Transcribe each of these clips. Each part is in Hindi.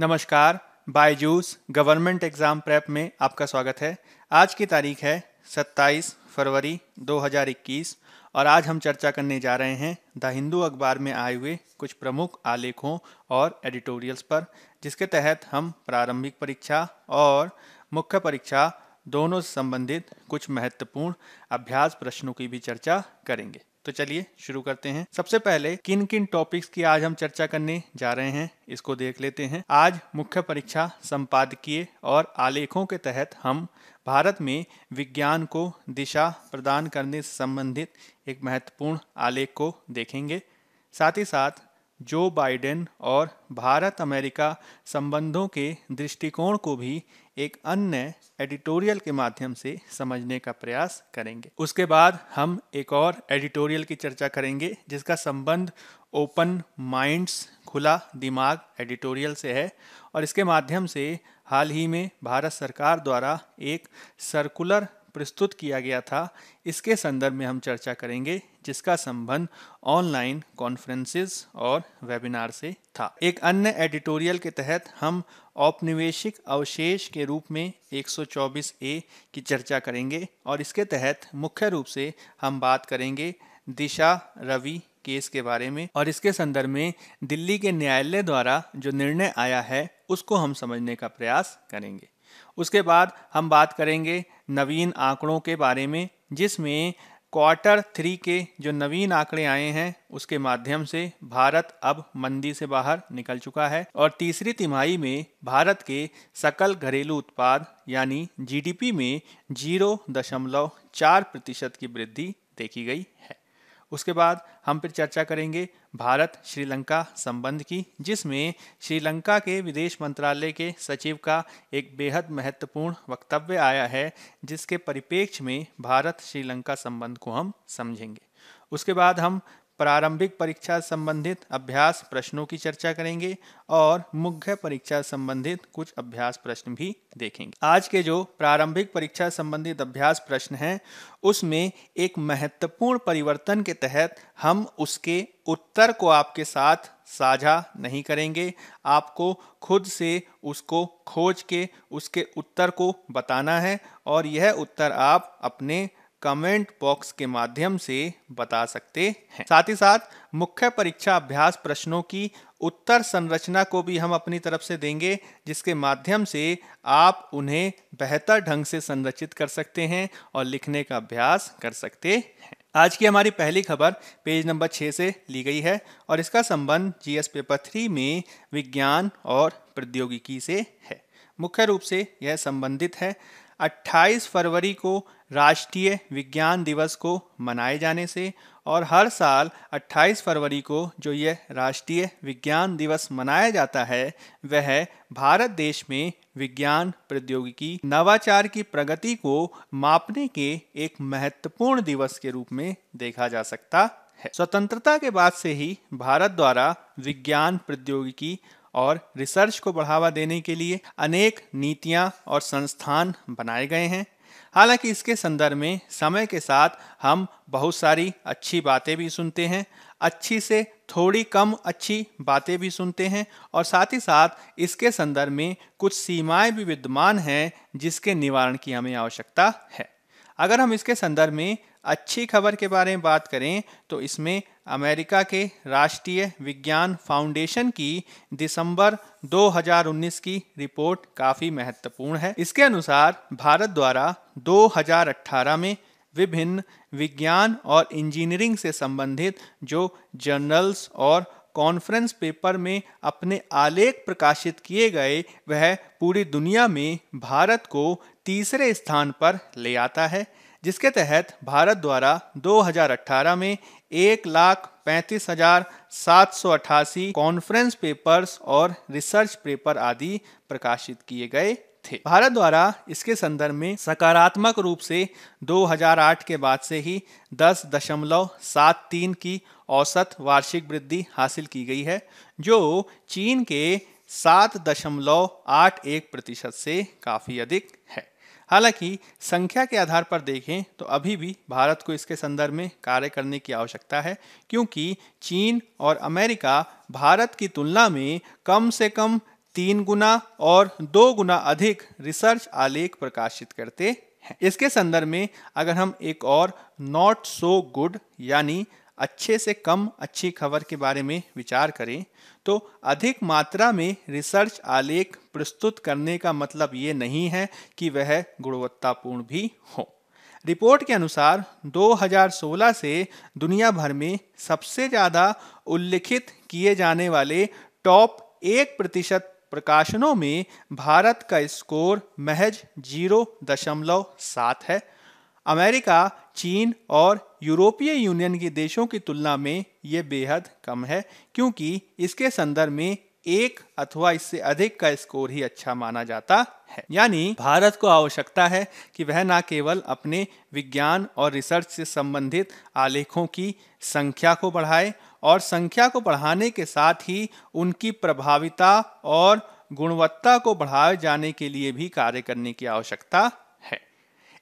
नमस्कार बायजूस गवर्नमेंट एग्ज़ाम प्रेप में आपका स्वागत है आज की तारीख है 27 फरवरी 2021 और आज हम चर्चा करने जा रहे हैं द हिंदू अखबार में आए हुए कुछ प्रमुख आलेखों और एडिटोरियल्स पर जिसके तहत हम प्रारंभिक परीक्षा और मुख्य परीक्षा दोनों से संबंधित कुछ महत्वपूर्ण अभ्यास प्रश्नों की भी चर्चा करेंगे तो चलिए शुरू करते हैं सबसे पहले किन किन टॉपिक्स की आज हम चर्चा करने जा रहे हैं इसको देख लेते हैं आज मुख्य परीक्षा संपादकीय और आलेखों के तहत हम भारत में विज्ञान को दिशा प्रदान करने से संबंधित एक महत्वपूर्ण आलेख को देखेंगे साथ ही साथ जो बाइडेन और भारत अमेरिका संबंधों के दृष्टिकोण को भी एक अन्य एडिटोरियल के माध्यम से समझने का प्रयास करेंगे उसके बाद हम एक और एडिटोरियल की चर्चा करेंगे जिसका संबंध ओपन माइंड्स खुला दिमाग एडिटोरियल से है और इसके माध्यम से हाल ही में भारत सरकार द्वारा एक सर्कुलर प्रस्तुत किया गया था इसके संदर्भ में हम चर्चा करेंगे जिसका संबंध ऑनलाइन कॉन्फ्रेंसेस और वेबिनार से था एक अन्य एडिटोरियल के तहत हम औपनिवेशिक अवशेष के रूप में 124 ए की चर्चा करेंगे और इसके तहत मुख्य रूप से हम बात करेंगे दिशा रवि केस के बारे में और इसके संदर्भ में दिल्ली के न्यायालय द्वारा जो निर्णय आया है उसको हम समझने का प्रयास करेंगे उसके बाद हम बात करेंगे नवीन आंकड़ों के बारे में जिसमें क्वार्टर थ्री के जो नवीन आंकड़े आए हैं उसके माध्यम से भारत अब मंदी से बाहर निकल चुका है और तीसरी तिमाही में भारत के सकल घरेलू उत्पाद यानी जीडीपी में जीरो दशमलव चार प्रतिशत की वृद्धि देखी गई है उसके बाद हम फिर चर्चा करेंगे भारत श्रीलंका संबंध की जिसमें श्रीलंका के विदेश मंत्रालय के सचिव का एक बेहद महत्वपूर्ण वक्तव्य आया है जिसके परिपेक्ष में भारत श्रीलंका संबंध को हम समझेंगे उसके बाद हम प्रारंभिक परीक्षा संबंधित अभ्यास प्रश्नों की चर्चा करेंगे और मुख्य परीक्षा संबंधित कुछ अभ्यास प्रश्न भी देखेंगे आज के जो प्रारंभिक परीक्षा संबंधित अभ्यास प्रश्न हैं उसमें एक महत्वपूर्ण परिवर्तन के तहत हम उसके उत्तर को आपके साथ साझा नहीं करेंगे आपको खुद से उसको खोज के उसके उत्तर को बताना है और यह उत्तर आप अपने कमेंट बॉक्स के माध्यम से बता सकते हैं साथ ही साथ मुख्य परीक्षा अभ्यास प्रश्नों की उत्तर संरचना को भी हम अपनी तरफ से देंगे जिसके माध्यम से आप उन्हें बेहतर ढंग से संरचित कर सकते हैं और लिखने का अभ्यास कर सकते हैं आज की हमारी पहली खबर पेज नंबर छः से ली गई है और इसका संबंध एस पेपर थ्री में विज्ञान और प्रौद्योगिकी से है मुख्य रूप से यह संबंधित है 28 फरवरी को राष्ट्रीय विज्ञान दिवस को मनाए जाने से और हर साल 28 फरवरी को जो यह राष्ट्रीय विज्ञान दिवस मनाया जाता है वह भारत देश में विज्ञान प्रौद्योगिकी नवाचार की प्रगति को मापने के एक महत्वपूर्ण दिवस के रूप में देखा जा सकता है स्वतंत्रता के बाद से ही भारत द्वारा विज्ञान प्रौद्योगिकी और रिसर्च को बढ़ावा देने के लिए अनेक नीतियां और संस्थान बनाए गए हैं हालांकि इसके संदर्भ में समय के साथ हम बहुत सारी अच्छी बातें भी सुनते हैं अच्छी से थोड़ी कम अच्छी बातें भी सुनते हैं और साथ ही साथ इसके संदर्भ में कुछ सीमाएं भी विद्यमान हैं जिसके निवारण की हमें आवश्यकता है अगर हम इसके संदर्भ में अच्छी खबर के बारे में बात करें तो इसमें अमेरिका के राष्ट्रीय विज्ञान फाउंडेशन की दिसंबर 2019 की रिपोर्ट काफ़ी महत्वपूर्ण है इसके अनुसार भारत द्वारा 2018 में विभिन्न विज्ञान और इंजीनियरिंग से संबंधित जो जर्नल्स और कॉन्फ्रेंस पेपर में अपने आलेख प्रकाशित किए गए वह पूरी दुनिया में भारत को तीसरे स्थान पर ले आता है जिसके तहत भारत द्वारा 2018 में एक लाख पैंतीस हजार सात सौ अठासी कॉन्फ्रेंस पेपर्स और रिसर्च पेपर आदि प्रकाशित किए गए थे भारत द्वारा इसके संदर्भ में सकारात्मक रूप से 2008 के बाद से ही दस दशमलव सात तीन की औसत वार्षिक वृद्धि हासिल की गई है जो चीन के सात दशमलव आठ एक प्रतिशत से काफ़ी अधिक है हालांकि संख्या के आधार पर देखें तो अभी भी भारत को इसके संदर्भ में कार्य करने की आवश्यकता है क्योंकि चीन और अमेरिका भारत की तुलना में कम से कम तीन गुना और दो गुना अधिक रिसर्च आलेख प्रकाशित करते हैं इसके संदर्भ में अगर हम एक और नॉट सो गुड यानी अच्छे से कम अच्छी खबर के बारे में विचार करें तो अधिक मात्रा में रिसर्च आलेख प्रस्तुत करने का मतलब ये नहीं है कि वह गुणवत्तापूर्ण भी हो रिपोर्ट के अनुसार 2016 से दुनिया भर में सबसे ज़्यादा उल्लिखित किए जाने वाले टॉप एक प्रतिशत प्रकाशनों में भारत का स्कोर महज जीरो दशमलव सात है अमेरिका चीन और यूरोपीय यूनियन के देशों की तुलना में ये बेहद कम है क्योंकि इसके संदर्भ में एक अथवा इससे अधिक का स्कोर ही अच्छा माना जाता है यानी भारत को आवश्यकता है कि वह न केवल अपने विज्ञान और रिसर्च से संबंधित आलेखों की संख्या को बढ़ाए और संख्या को बढ़ाने के साथ ही उनकी प्रभाविता और गुणवत्ता को बढ़ाए जाने के लिए भी कार्य करने की आवश्यकता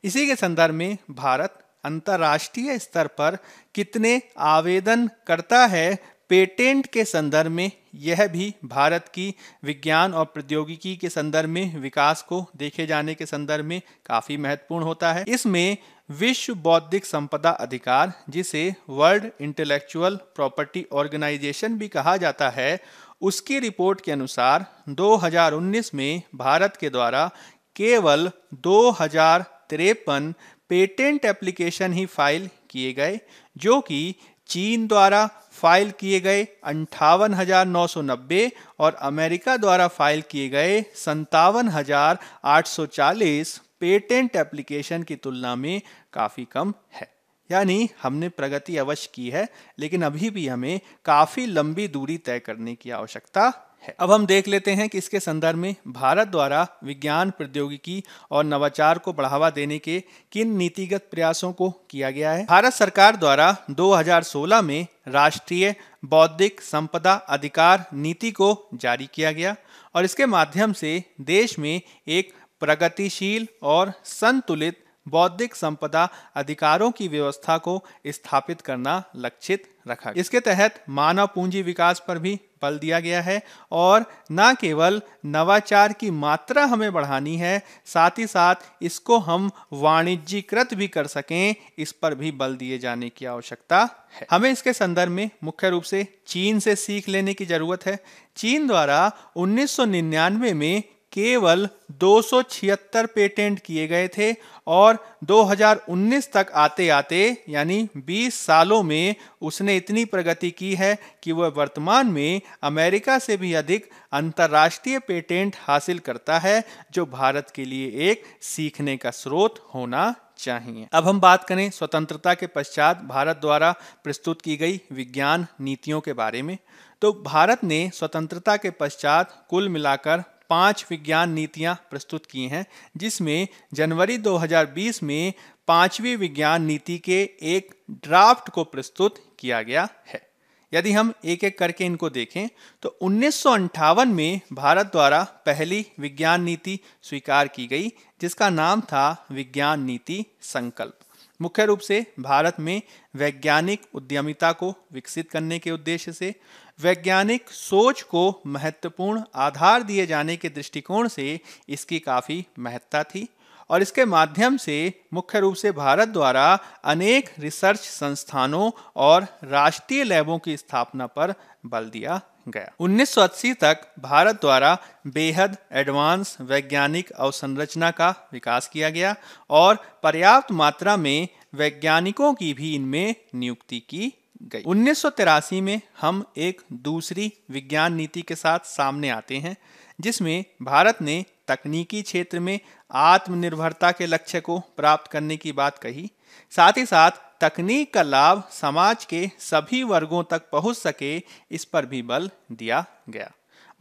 इसी के संदर्भ में भारत अंतर्राष्ट्रीय स्तर पर कितने आवेदन करता है पेटेंट के संदर्भ में यह भी भारत की विज्ञान और प्रौद्योगिकी के संदर्भ में विकास को देखे जाने के संदर्भ में काफ़ी महत्वपूर्ण होता है इसमें विश्व बौद्धिक संपदा अधिकार जिसे वर्ल्ड इंटेलेक्चुअल प्रॉपर्टी ऑर्गेनाइजेशन भी कहा जाता है उसकी रिपोर्ट के अनुसार 2019 में भारत के द्वारा केवल 2000 तिरपन पेटेंट एप्लीकेशन ही फाइल किए गए जो कि चीन द्वारा फाइल किए गए अंठावन और अमेरिका द्वारा फाइल किए गए संतावन पेटेंट एप्लीकेशन की तुलना में काफ़ी कम है यानी हमने प्रगति अवश्य की है लेकिन अभी भी हमें काफ़ी लंबी दूरी तय करने की आवश्यकता है अब हम देख लेते हैं कि इसके संदर्भ में भारत द्वारा विज्ञान प्रौद्योगिकी और नवाचार को बढ़ावा देने के किन नीतिगत प्रयासों को किया गया है भारत सरकार द्वारा 2016 में राष्ट्रीय बौद्धिक संपदा अधिकार नीति को जारी किया गया और इसके माध्यम से देश में एक प्रगतिशील और संतुलित बौद्धिक संपदा अधिकारों की व्यवस्था को स्थापित करना लक्षित रखा इसके तहत मानव पूंजी विकास पर भी बल दिया गया है और न केवल नवाचार की मात्रा हमें बढ़ानी है साथ ही साथ इसको हम वाणिज्यकृत भी कर सकें इस पर भी बल दिए जाने की आवश्यकता है हमें इसके संदर्भ में मुख्य रूप से चीन से सीख लेने की जरूरत है चीन द्वारा 1999 में केवल दो पेटेंट किए गए थे और 2019 तक आते आते यानी 20 सालों में उसने इतनी प्रगति की है कि वह वर्तमान में अमेरिका से भी अधिक अंतर्राष्ट्रीय पेटेंट हासिल करता है जो भारत के लिए एक सीखने का स्रोत होना चाहिए अब हम बात करें स्वतंत्रता के पश्चात भारत द्वारा प्रस्तुत की गई विज्ञान नीतियों के बारे में तो भारत ने स्वतंत्रता के पश्चात कुल मिलाकर पांच विज्ञान नीतियां प्रस्तुत की हैं जिसमें जनवरी 2020 में पांचवी विज्ञान नीति के एक ड्राफ्ट को प्रस्तुत किया गया है यदि हम एक एक करके इनको देखें तो उन्नीस में भारत द्वारा पहली विज्ञान नीति स्वीकार की गई जिसका नाम था विज्ञान नीति संकल्प मुख्य रूप से भारत में वैज्ञानिक उद्यमिता को विकसित करने के उद्देश्य से वैज्ञानिक सोच को महत्वपूर्ण आधार दिए जाने के दृष्टिकोण से इसकी काफ़ी महत्ता थी और इसके माध्यम से मुख्य रूप से भारत द्वारा अनेक रिसर्च संस्थानों और राष्ट्रीय लैबों की स्थापना पर बल दिया गया 1980 तक भारत द्वारा बेहद एडवांस वैज्ञानिक अवसंरचना का विकास किया गया और पर्याप्त मात्रा में वैज्ञानिकों की भी इनमें नियुक्ति की गई उन्नीस में हम एक दूसरी विज्ञान नीति के साथ सामने आते हैं जिसमें भारत ने तकनीकी क्षेत्र में आत्मनिर्भरता के लक्ष्य को प्राप्त करने की बात कही साथ ही साथ तकनीक का लाभ समाज के सभी वर्गों तक पहुंच सके इस पर भी बल दिया गया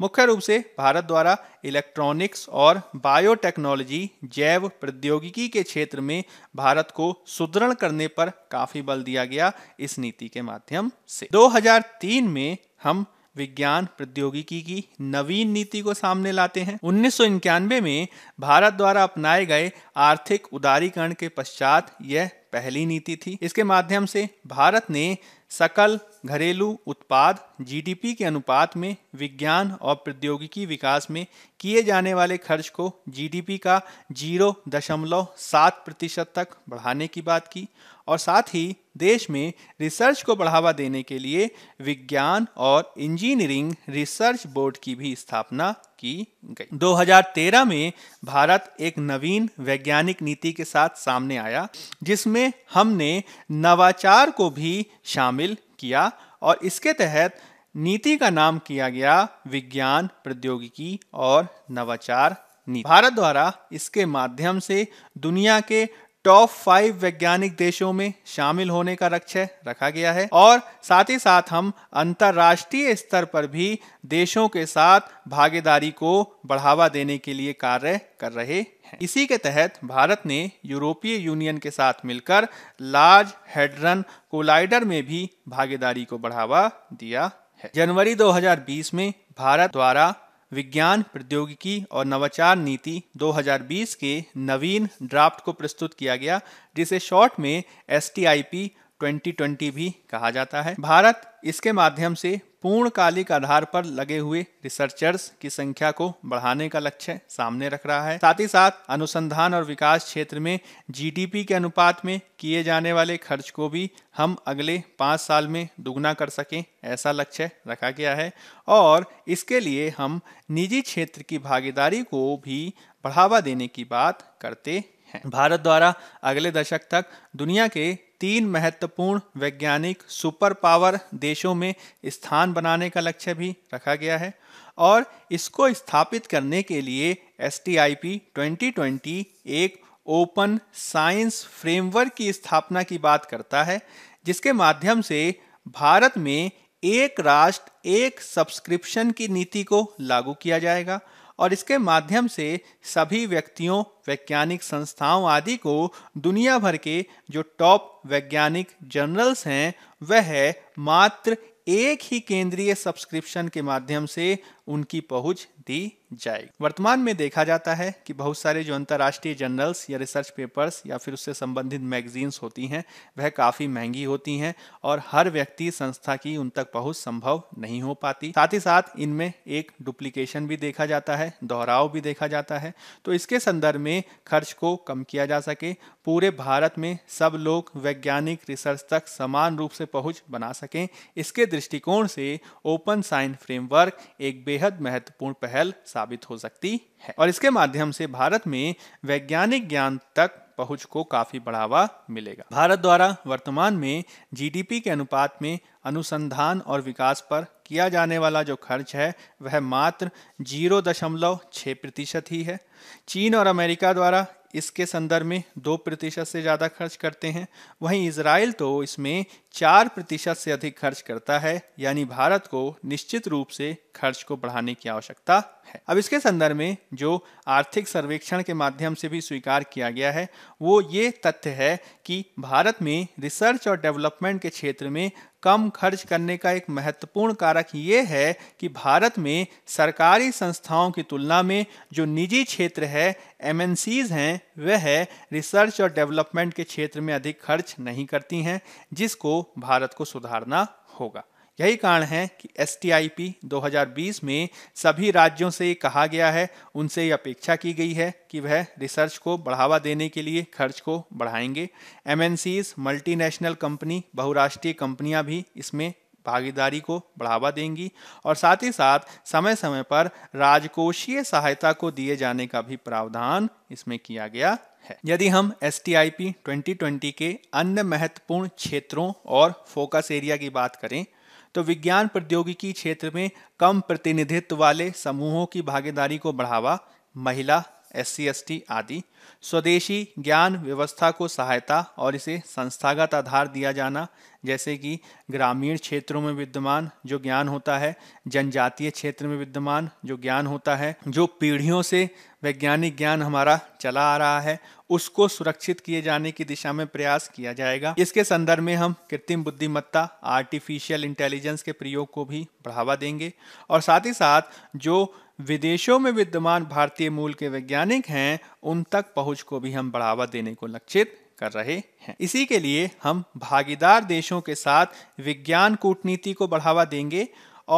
मुख्य रूप से भारत द्वारा इलेक्ट्रॉनिक्स और बायोटेक्नोलॉजी जैव प्रौद्योगिकी के क्षेत्र में भारत को सुदृढ़ करने पर काफी बल दिया गया इस नीति के माध्यम से 2003 में हम विज्ञान प्रौद्योगिकी की नवीन नीति को सामने लाते हैं उन्नीस में भारत द्वारा अपनाए गए आर्थिक उदारीकरण के पश्चात यह पहली नीति थी इसके माध्यम से भारत ने सकल घरेलू उत्पाद जीडीपी के अनुपात में विज्ञान और प्रौद्योगिकी विकास में किए जाने वाले खर्च को जीडीपी का जीरो दशमलव सात प्रतिशत तक बढ़ाने की बात की और साथ ही देश में रिसर्च को बढ़ावा देने के लिए विज्ञान और इंजीनियरिंग रिसर्च बोर्ड की भी स्थापना की गई 2013 में भारत एक नवीन वैज्ञानिक नीति के साथ सामने आया जिसमें हमने नवाचार को भी शामिल किया और इसके तहत नीति का नाम किया गया विज्ञान प्रौद्योगिकी और नवाचार नीति भारत द्वारा इसके माध्यम से दुनिया के टॉप फाइव वैज्ञानिक देशों में शामिल होने का लक्ष्य रखा गया है और साथ ही साथ हम अंतर्राष्ट्रीय स्तर पर भी देशों के साथ भागीदारी को बढ़ावा देने के लिए कार्य कर रहे हैं इसी के तहत भारत ने यूरोपीय यूनियन के साथ मिलकर लार्ज हेड्रन कोलाइडर में भी भागीदारी को बढ़ावा दिया है जनवरी 2020 में भारत द्वारा विज्ञान प्रौद्योगिकी और नवाचार नीति 2020 के नवीन ड्राफ्ट को प्रस्तुत किया गया जिसे शॉर्ट में एस 2020 भी कहा जाता है भारत इसके माध्यम से पूर्णकालिक आधार पर लगे हुए रिसर्चर्स की संख्या को बढ़ाने का लक्ष्य सामने रख रहा है साथ ही साथ अनुसंधान और विकास क्षेत्र में जीडीपी के अनुपात में किए जाने वाले खर्च को भी हम अगले पाँच साल में दुगना कर सकें ऐसा लक्ष्य रखा गया है और इसके लिए हम निजी क्षेत्र की भागीदारी को भी बढ़ावा देने की बात करते हैं भारत द्वारा अगले दशक तक दुनिया के तीन महत्वपूर्ण वैज्ञानिक सुपर पावर देशों में स्थान बनाने का लक्ष्य भी रखा गया है और इसको स्थापित करने के लिए एस 2020 एक ओपन साइंस फ्रेमवर्क की स्थापना की बात करता है जिसके माध्यम से भारत में एक राष्ट्र एक सब्सक्रिप्शन की नीति को लागू किया जाएगा और इसके माध्यम से सभी व्यक्तियों वैज्ञानिक संस्थाओं आदि को दुनिया भर के जो टॉप वैज्ञानिक जर्नल्स हैं वह मात्र एक ही केंद्रीय सब्सक्रिप्शन के माध्यम से उनकी पहुंच दी जाएगी वर्तमान में देखा जाता है कि बहुत सारे जो अंतर्राष्ट्रीय जर्नल्स या रिसर्च पेपर्स या फिर उससे संबंधित मैगजीन्स होती हैं वह काफ़ी महंगी होती हैं और हर व्यक्ति संस्था की उन तक पहुंच संभव नहीं हो पाती साथ ही साथ इनमें एक डुप्लीकेशन भी देखा जाता है दोहराव भी देखा जाता है तो इसके संदर्भ में खर्च को कम किया जा सके पूरे भारत में सब लोग वैज्ञानिक रिसर्च तक समान रूप से पहुंच बना सकें इसके दृष्टिकोण से ओपन साइंस फ्रेमवर्क एक बे बेहद महत्वपूर्ण पहल साबित हो सकती है और इसके माध्यम से भारत में वैज्ञानिक ज्ञान तक पहुंच को काफी बढ़ावा मिलेगा भारत द्वारा वर्तमान में जीडीपी के अनुपात में अनुसंधान और विकास पर किया जाने वाला जो खर्च है वह मात्र जीरो दशमलव छः प्रतिशत ही है चीन और अमेरिका द्वारा इसके संदर्भ में दो प्रतिशत से ज़्यादा खर्च करते हैं वहीं इसराइल तो इसमें चार प्रतिशत से अधिक खर्च करता है यानी भारत को निश्चित रूप से खर्च को बढ़ाने की आवश्यकता है अब इसके संदर्भ में जो आर्थिक सर्वेक्षण के माध्यम से भी स्वीकार किया गया है वो ये तथ्य है कि भारत में रिसर्च और डेवलपमेंट के क्षेत्र में कम खर्च करने का एक महत्वपूर्ण कारक ये है कि भारत में सरकारी संस्थाओं की तुलना में जो निजी क्षेत्र है एम हैं वह रिसर्च और डेवलपमेंट के क्षेत्र में अधिक खर्च नहीं करती हैं जिसको भारत को सुधारना होगा यही कारण है कि एस 2020 में सभी राज्यों से कहा गया है उनसे ये अपेक्षा की गई है कि वह रिसर्च को बढ़ावा देने के लिए खर्च को बढ़ाएंगे एम मल्टीनेशनल कंपनी बहुराष्ट्रीय कंपनियां भी इसमें भागीदारी को बढ़ावा देंगी और साथ ही साथ समय समय पर राजकोषीय सहायता को दिए जाने का भी प्रावधान इसमें किया गया है यदि हम S T I P twenty twenty के अन्य महत्वपूर्ण क्षेत्रों और फोकस एरिया की बात करें तो विज्ञान प्रौद्योगिकी क्षेत्र में कम प्रतिनिधित्व वाले समूहों की भागीदारी को बढ़ावा महिला एस सी आदि स्वदेशी ज्ञान व्यवस्था को सहायता और इसे संस्थागत आधार दिया जाना जैसे कि ग्रामीण क्षेत्रों में विद्यमान जो ज्ञान होता है जनजातीय क्षेत्र में विद्यमान जो ज्ञान होता है जो पीढ़ियों से वैज्ञानिक ज्ञान हमारा चला आ रहा है उसको सुरक्षित किए जाने की दिशा में प्रयास किया जाएगा इसके संदर्भ में हम कृत्रिम बुद्धिमत्ता आर्टिफिशियल इंटेलिजेंस के प्रयोग को भी बढ़ावा देंगे और साथ ही साथ जो विदेशों में विद्यमान भारतीय मूल के वैज्ञानिक हैं उन तक पहुंच को भी हम बढ़ावा देने को लक्षित कर रहे हैं इसी के लिए हम भागीदार देशों के साथ विज्ञान कूटनीति को बढ़ावा देंगे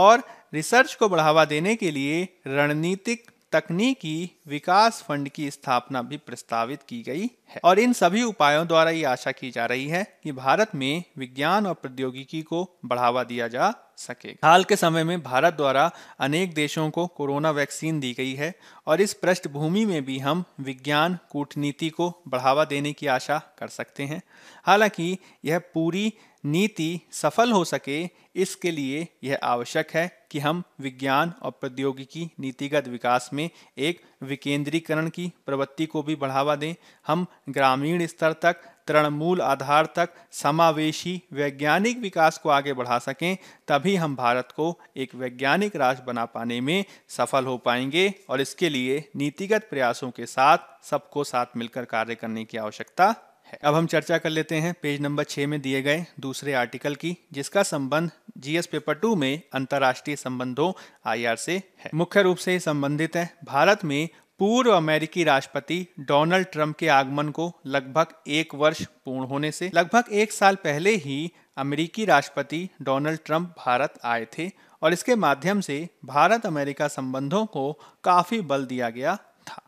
और रिसर्च को बढ़ावा देने के लिए रणनीतिक तकनीकी विकास फंड की स्थापना भी प्रस्तावित की गई है और इन सभी उपायों द्वारा ये आशा की जा रही है कि भारत में विज्ञान और प्रौद्योगिकी को बढ़ावा दिया जा सके हाल के समय में भारत द्वारा अनेक देशों को कोरोना वैक्सीन दी गई है और इस पृष्ठभूमि में भी हम विज्ञान कूटनीति को बढ़ावा देने की आशा कर सकते हैं हालांकि यह पूरी नीति सफल हो सके इसके लिए यह आवश्यक है कि हम विज्ञान और प्रौद्योगिकी नीतिगत विकास में एक विकेंद्रीकरण की प्रवृत्ति को भी बढ़ावा दें हम ग्रामीण स्तर तक तृणमूल आधार तक समावेशी वैज्ञानिक विकास को आगे बढ़ा सकें तभी हम भारत को एक वैज्ञानिक राष्ट्र बना पाने में सफल हो पाएंगे और इसके लिए नीतिगत प्रयासों के साथ सबको साथ मिलकर कार्य करने की आवश्यकता है अब हम चर्चा कर लेते हैं पेज नंबर छः में दिए गए दूसरे आर्टिकल की जिसका संबंध जीएस पेपर टू में अंतर्राष्ट्रीय संबंधों आई से है मुख्य रूप से संबंधित है भारत में पूर्व अमेरिकी राष्ट्रपति डोनाल्ड ट्रंप के आगमन को लगभग एक वर्ष पूर्ण होने से लगभग एक साल पहले ही अमेरिकी राष्ट्रपति डोनाल्ड ट्रंप भारत आए थे और इसके माध्यम से भारत अमेरिका संबंधों को काफ़ी बल दिया गया था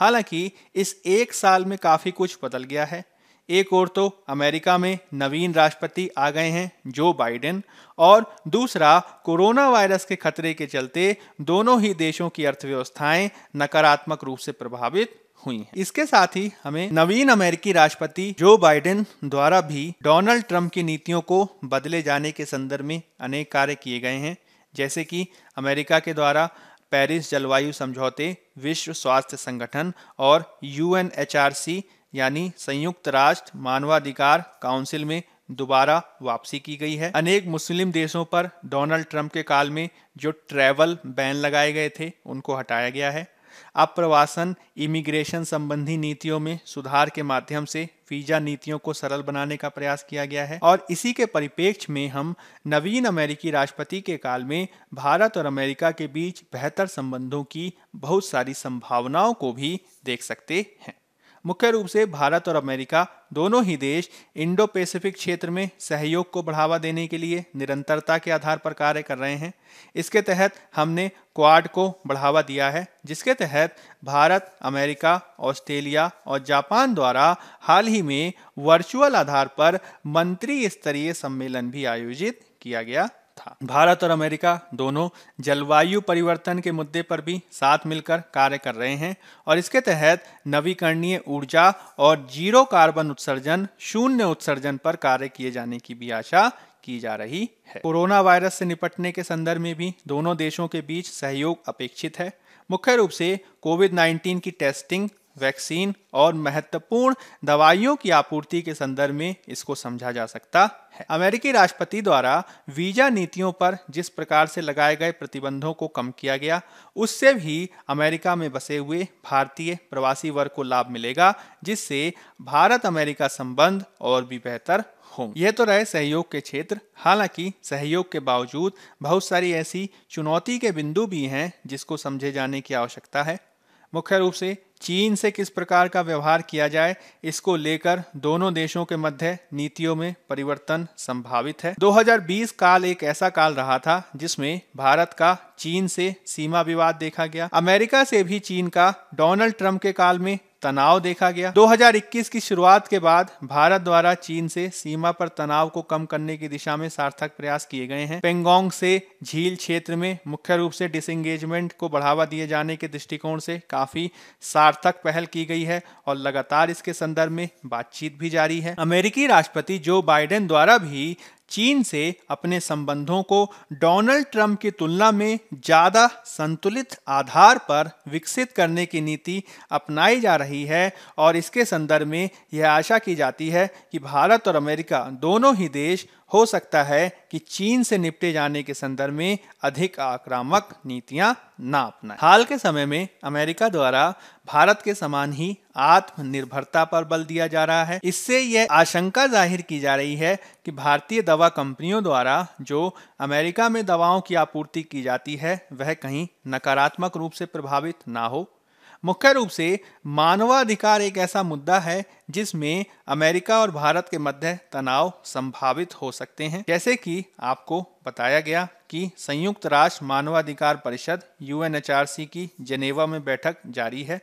हालांकि इस एक साल में काफ़ी कुछ बदल गया है एक ओर तो अमेरिका में नवीन राष्ट्रपति आ गए हैं जो बाइडेन और दूसरा कोरोना वायरस के खतरे के चलते दोनों ही देशों की अर्थव्यवस्थाएं नकारात्मक रूप से प्रभावित हुई हैं। इसके साथ ही हमें नवीन अमेरिकी राष्ट्रपति जो बाइडेन द्वारा भी डोनाल्ड ट्रंप की नीतियों को बदले जाने के संदर्भ में अनेक कार्य किए गए हैं जैसे कि अमेरिका के द्वारा पेरिस जलवायु समझौते विश्व स्वास्थ्य संगठन और यूएनएचआरसी यानी संयुक्त राष्ट्र मानवाधिकार काउंसिल में दोबारा वापसी की गई है अनेक मुस्लिम देशों पर डोनाल्ड ट्रंप के काल में जो ट्रैवल बैन लगाए गए थे उनको हटाया गया है अब प्रवासन इमिग्रेशन संबंधी नीतियों में सुधार के माध्यम से वीजा नीतियों को सरल बनाने का प्रयास किया गया है और इसी के परिपेक्ष में हम नवीन अमेरिकी राष्ट्रपति के काल में भारत और अमेरिका के बीच बेहतर संबंधों की बहुत सारी संभावनाओं को भी देख सकते हैं मुख्य रूप से भारत और अमेरिका दोनों ही देश इंडो पैसिफिक क्षेत्र में सहयोग को बढ़ावा देने के लिए निरंतरता के आधार पर कार्य कर रहे हैं इसके तहत हमने क्वाड को बढ़ावा दिया है जिसके तहत भारत अमेरिका ऑस्ट्रेलिया और जापान द्वारा हाल ही में वर्चुअल आधार पर मंत्री स्तरीय सम्मेलन भी आयोजित किया गया था भारत और अमेरिका दोनों जलवायु परिवर्तन के मुद्दे पर भी साथ मिलकर कार्य कर रहे हैं और इसके तहत नवीकरणीय ऊर्जा और जीरो कार्बन उत्सर्जन शून्य उत्सर्जन पर कार्य किए जाने की भी आशा की जा रही है कोरोना वायरस से निपटने के संदर्भ में भी दोनों देशों के बीच सहयोग अपेक्षित है मुख्य रूप से कोविड 19 की टेस्टिंग वैक्सीन और महत्वपूर्ण दवाइयों की आपूर्ति के संदर्भ में इसको समझा जा सकता है अमेरिकी राष्ट्रपति द्वारा वीजा नीतियों पर जिस प्रकार से लगाए गए प्रतिबंधों को कम किया गया उससे भी अमेरिका में बसे हुए भारतीय प्रवासी वर्ग को लाभ मिलेगा जिससे भारत अमेरिका संबंध और भी बेहतर होंगे ये तो रहे सहयोग के क्षेत्र हालांकि सहयोग के बावजूद बहुत सारी ऐसी चुनौती के बिंदु भी हैं जिसको समझे जाने की आवश्यकता है मुख्य रूप से चीन से किस प्रकार का व्यवहार किया जाए इसको लेकर दोनों देशों के मध्य नीतियों में परिवर्तन संभावित है 2020 काल एक ऐसा काल रहा था जिसमें भारत का चीन से सीमा विवाद देखा गया अमेरिका से भी चीन का डोनाल्ड ट्रंप के काल में तनाव देखा गया 2021 की शुरुआत के बाद भारत द्वारा चीन से सीमा पर तनाव को कम करने की दिशा में सार्थक प्रयास किए गए हैं पेंगोंग से झील क्षेत्र में मुख्य रूप से डिसंगेजमेंट को बढ़ावा दिए जाने के दृष्टिकोण से काफी सार्थक पहल की गई है और लगातार इसके संदर्भ में बातचीत भी जारी है अमेरिकी राष्ट्रपति जो बाइडेन द्वारा भी चीन से अपने संबंधों को डोनाल्ड ट्रंप की तुलना में ज़्यादा संतुलित आधार पर विकसित करने की नीति अपनाई जा रही है और इसके संदर्भ में यह आशा की जाती है कि भारत और अमेरिका दोनों ही देश हो सकता है कि चीन से निपटे जाने के संदर्भ में अधिक आक्रामक नीतियां ना अपनाएं। हाल के समय में अमेरिका द्वारा भारत के समान ही आत्मनिर्भरता पर बल दिया जा रहा है इससे यह आशंका जाहिर की जा रही है कि भारतीय दवा कंपनियों द्वारा जो अमेरिका में दवाओं की आपूर्ति की जाती है वह कहीं नकारात्मक रूप से प्रभावित ना हो मुख्य रूप से मानवाधिकार एक ऐसा मुद्दा है जिसमें अमेरिका और भारत के मध्य तनाव संभावित हो सकते हैं जैसे कि आपको बताया गया कि संयुक्त राष्ट्र मानवाधिकार परिषद यू की जनेवा में बैठक जारी है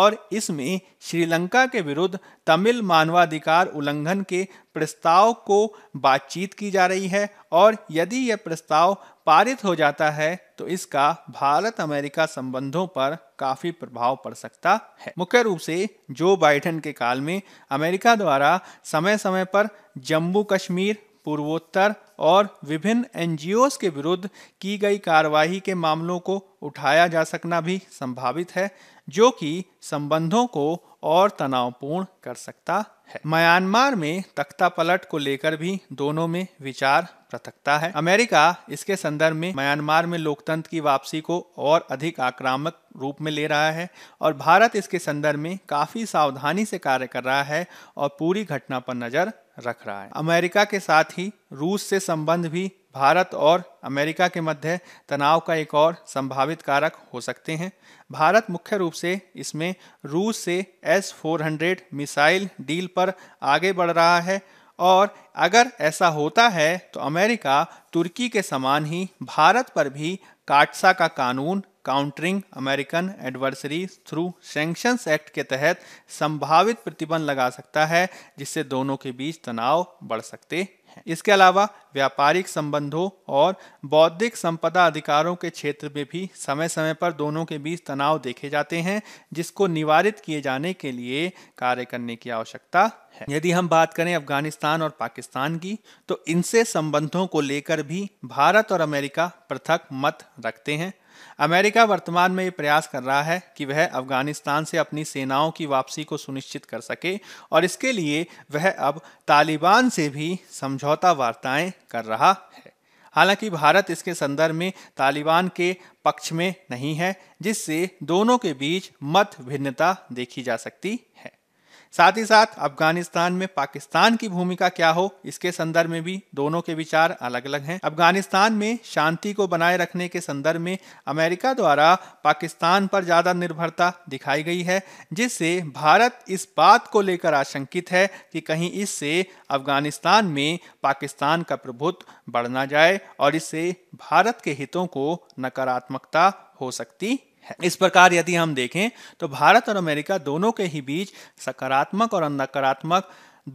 और इसमें श्रीलंका के विरुद्ध तमिल मानवाधिकार उल्लंघन के प्रस्ताव को बातचीत की जा रही है और यदि यह प्रस्ताव पारित हो जाता है तो इसका भारत अमेरिका संबंधों पर काफी प्रभाव पड़ सकता है मुख्य रूप से जो बाइडेन के काल में अमेरिका द्वारा समय समय पर जम्मू कश्मीर पूर्वोत्तर और विभिन्न एनजीओ के विरुद्ध की गई कार्यवाही के मामलों को उठाया जा सकना भी संभावित है जो कि संबंधों को और तनावपूर्ण कर सकता है म्यांमार में तख्ता पलट को लेकर भी दोनों में विचार प्रथकता है अमेरिका इसके संदर्भ में म्यांमार में लोकतंत्र की वापसी को और अधिक आक्रामक रूप में ले रहा है और भारत इसके संदर्भ में काफी सावधानी से कार्य कर रहा है और पूरी घटना पर नजर रख रहा है अमेरिका के साथ ही रूस से संबंध भी भारत और अमेरिका के मध्य तनाव का एक और संभावित कारक हो सकते हैं भारत मुख्य रूप से इसमें रूस से एस हंड्रेड मिसाइल डील पर आगे बढ़ रहा है और अगर ऐसा होता है तो अमेरिका तुर्की के समान ही भारत पर भी काटसा का कानून countering American adversary through sanctions act के तहत संभावित प्रतिबंध लगा सकता है जिससे दोनों के बीच तनाव बढ़ सकते हैं इसके अलावा व्यापारिक संबंधों और बौद्धिक संपदा अधिकारों के क्षेत्र में भी समय समय पर दोनों के बीच तनाव देखे जाते हैं जिसको निवारित किए जाने के लिए कार्य करने की आवश्यकता है यदि हम बात करें अफगानिस्तान और पाकिस्तान की तो इनसे संबंधों को लेकर भी भारत और अमेरिका पृथक मत रखते हैं अमेरिका वर्तमान में ये प्रयास कर रहा है कि वह अफगानिस्तान से अपनी सेनाओं की वापसी को सुनिश्चित कर सके और इसके लिए वह अब तालिबान से भी समझौता वार्ताएं कर रहा है हालांकि भारत इसके संदर्भ में तालिबान के पक्ष में नहीं है जिससे दोनों के बीच मत भिन्नता देखी जा सकती है साथ ही साथ अफगानिस्तान में पाकिस्तान की भूमिका क्या हो इसके संदर्भ में भी दोनों के विचार अलग अलग हैं अफगानिस्तान में शांति को बनाए रखने के संदर्भ में अमेरिका द्वारा पाकिस्तान पर ज्यादा निर्भरता दिखाई गई है जिससे भारत इस बात को लेकर आशंकित है कि कहीं इससे अफगानिस्तान में पाकिस्तान का प्रभुत्व बढ़ ना जाए और इससे भारत के हितों को नकारात्मकता हो सकती इस प्रकार यदि हम देखें तो भारत और अमेरिका दोनों के ही बीच सकारात्मक और नकारात्मक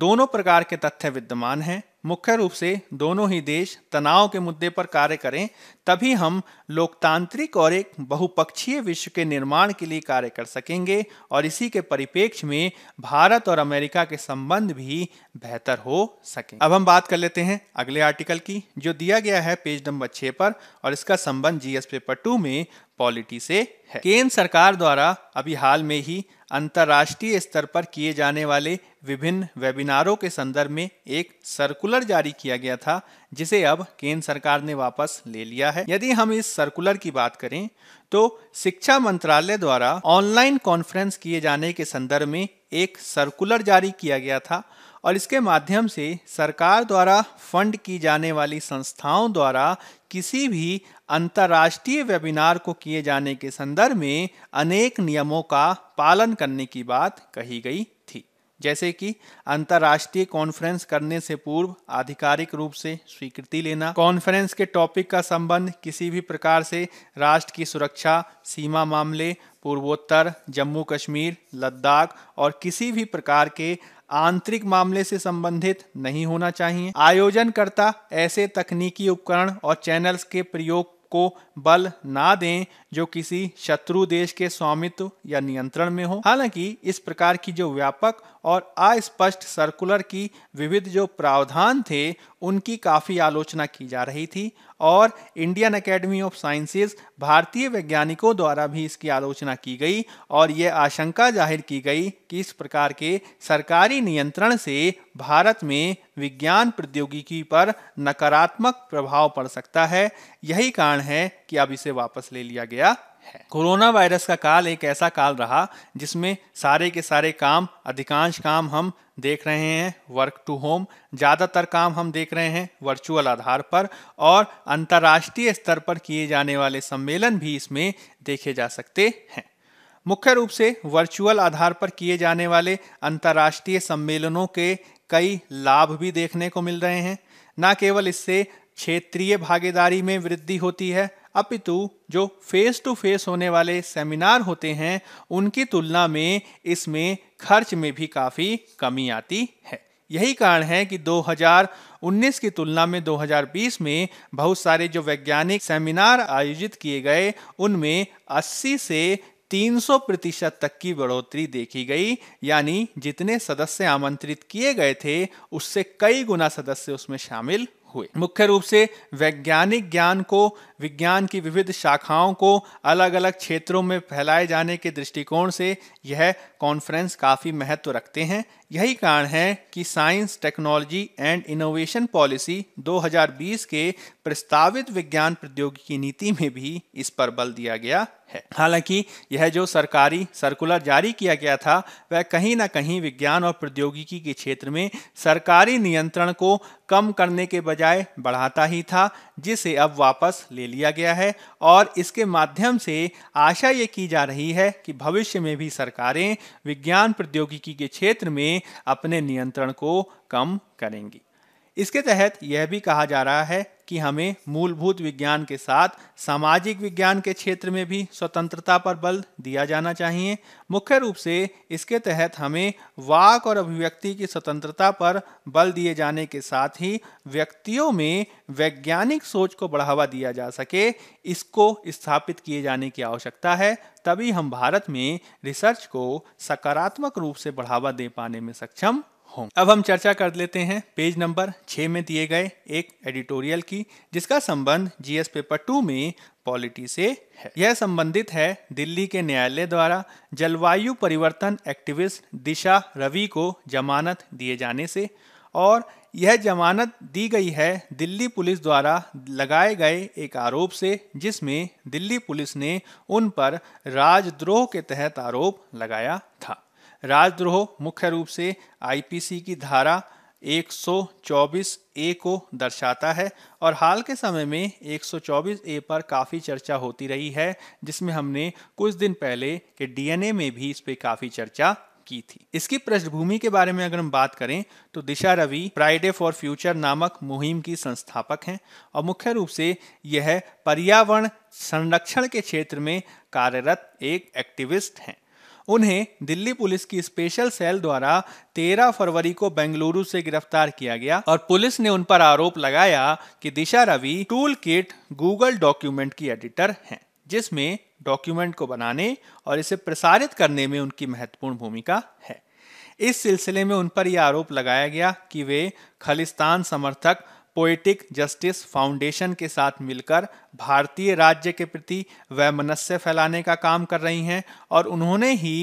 दोनों प्रकार के तथ्य विद्यमान हैं मुख्य रूप से दोनों ही देश तनाव के मुद्दे पर कार्य करें तभी हम लोकतांत्रिक और एक बहुपक्षीय विश्व के निर्माण के लिए कार्य कर सकेंगे और इसी के परिपेक्ष में भारत और अमेरिका के संबंध भी बेहतर हो सके अब हम बात कर लेते हैं अगले आर्टिकल की जो दिया गया है पेज नंबर छः पर और इसका संबंध जीएस पेपर टू में पॉलिटी से है केंद्र सरकार द्वारा अभी हाल में ही अंतर्राष्ट्रीय स्तर पर किए जाने वाले विभिन्न वेबिनारों के संदर्भ में एक सर्कुलर जारी किया गया था जिसे अब केंद्र सरकार ने वापस ले लिया है यदि हम इस सर्कुलर की बात करें तो शिक्षा मंत्रालय द्वारा ऑनलाइन कॉन्फ्रेंस किए जाने के संदर्भ में एक सर्कुलर जारी किया गया था और इसके माध्यम से सरकार द्वारा फंड की जाने वाली संस्थाओं द्वारा किसी भी अंतर्राष्ट्रीय वेबिनार को किए जाने के संदर्भ में अनेक नियमों का पालन करने की बात कही गई थी जैसे कि अंतर्राष्ट्रीय कॉन्फ्रेंस करने से पूर्व आधिकारिक रूप से स्वीकृति लेना कॉन्फ्रेंस के टॉपिक का संबंध किसी भी प्रकार से राष्ट्र की सुरक्षा सीमा मामले पूर्वोत्तर जम्मू कश्मीर लद्दाख और किसी भी प्रकार के आंतरिक मामले से संबंधित नहीं होना चाहिए आयोजनकर्ता ऐसे तकनीकी उपकरण और चैनल्स के प्रयोग को बल ना दें जो किसी शत्रु देश के स्वामित्व या नियंत्रण में हो हालांकि इस प्रकार की जो व्यापक और अस्पष्ट सर्कुलर की विविध जो प्रावधान थे उनकी काफ़ी आलोचना की जा रही थी और इंडियन एकेडमी ऑफ साइंसेज भारतीय वैज्ञानिकों द्वारा भी इसकी आलोचना की गई और ये आशंका जाहिर की गई कि इस प्रकार के सरकारी नियंत्रण से भारत में विज्ञान प्रौद्योगिकी पर नकारात्मक प्रभाव पड़ सकता है यही कारण है कि अब इसे वापस ले लिया गया है कोरोना वायरस का काल एक ऐसा काल रहा जिसमें सारे के सारे काम अधिकांश काम हम देख रहे हैं वर्क टू होम ज़्यादातर काम हम देख रहे हैं वर्चुअल आधार पर और अंतर्राष्ट्रीय स्तर पर किए जाने वाले सम्मेलन भी इसमें देखे जा सकते हैं मुख्य रूप से वर्चुअल आधार पर किए जाने वाले अंतर्राष्ट्रीय सम्मेलनों के कई लाभ भी देखने को मिल रहे हैं न केवल इससे क्षेत्रीय भागीदारी में वृद्धि होती है अपितु जो फेस टू फेस होने वाले सेमिनार होते हैं उनकी तुलना में इसमें खर्च में भी काफ़ी कमी आती है यही कारण है कि 2019 की तुलना में 2020 में बहुत सारे जो वैज्ञानिक सेमिनार आयोजित किए गए उनमें 80 से 300 प्रतिशत तक की बढ़ोतरी देखी गई यानी जितने सदस्य आमंत्रित किए गए थे उससे कई गुना सदस्य उसमें शामिल हुए मुख्य रूप से वैज्ञानिक ज्ञान को विज्ञान की विविध शाखाओं को अलग अलग क्षेत्रों में फैलाए जाने के दृष्टिकोण से यह कॉन्फ्रेंस काफ़ी महत्व रखते हैं यही कारण है कि science technology and innovation policy 2020 के प्रस्तावित विज्ञान प्रौद्योगिकी नीति में भी इस पर बल दिया गया है हालांकि यह जो सरकारी सर्कुलर जारी किया गया था वह कहीं ना कहीं विज्ञान और प्रौद्योगिकी के क्षेत्र में सरकारी नियंत्रण को कम करने के बजाय बढ़ाता ही था जिसे अब वापस ले लिया गया है और इसके माध्यम से आशा ये की जा रही है कि भविष्य में भी सरकारें विज्ञान प्रौद्योगिकी के क्षेत्र में अपने नियंत्रण को कम करेंगी इसके तहत यह भी कहा जा रहा है कि हमें मूलभूत विज्ञान के साथ सामाजिक विज्ञान के क्षेत्र में भी स्वतंत्रता पर बल दिया जाना चाहिए मुख्य रूप से इसके तहत हमें वाक और अभिव्यक्ति की स्वतंत्रता पर बल दिए जाने के साथ ही व्यक्तियों में वैज्ञानिक सोच को बढ़ावा दिया जा सके इसको स्थापित किए जाने की आवश्यकता है तभी हम भारत में रिसर्च को सकारात्मक रूप से बढ़ावा दे पाने में सक्षम हों अब हम चर्चा कर लेते हैं पेज नंबर छः में दिए गए एक एडिटोरियल की जिसका संबंध जीएस पेपर टू में पॉलिटी से है यह संबंधित है दिल्ली के न्यायालय द्वारा जलवायु परिवर्तन एक्टिविस्ट दिशा रवि को जमानत दिए जाने से और यह जमानत दी गई है दिल्ली पुलिस द्वारा लगाए गए एक आरोप से जिसमें दिल्ली पुलिस ने उन पर राजद्रोह के तहत आरोप लगाया था राजद्रोह मुख्य रूप से आईपीसी की धारा 124 ए को दर्शाता है और हाल के समय में 124 ए पर काफ़ी चर्चा होती रही है जिसमें हमने कुछ दिन पहले के डीएनए में भी इस पर काफ़ी चर्चा की थी इसकी पृष्ठभूमि के बारे में अगर हम बात करें तो Disha Ravi Friday for future नामक मुहिम की संस्थापक हैं और मुख्य रूप से यह पर्यावरण संरक्षण के क्षेत्र में कार्यरत एक एक्टिविस्ट हैं उन्हें दिल्ली पुलिस की स्पेशल सेल द्वारा 13 फरवरी को बेंगलुरु से गिरफ्तार किया गया और पुलिस ने उन पर आरोप लगाया कि Disha Ravi tool kit Google document की एडिटर हैं जिसमें डॉक्यूमेंट को बनाने और इसे प्रसारित करने में उनकी महत्वपूर्ण भूमिका है इस सिलसिले में उन पर यह आरोप लगाया गया कि वे खालिस्तान समर्थक पोएटिक जस्टिस फाउंडेशन के साथ मिलकर भारतीय राज्य के प्रति वैमनस्य फैलाने का काम कर रही हैं और उन्होंने ही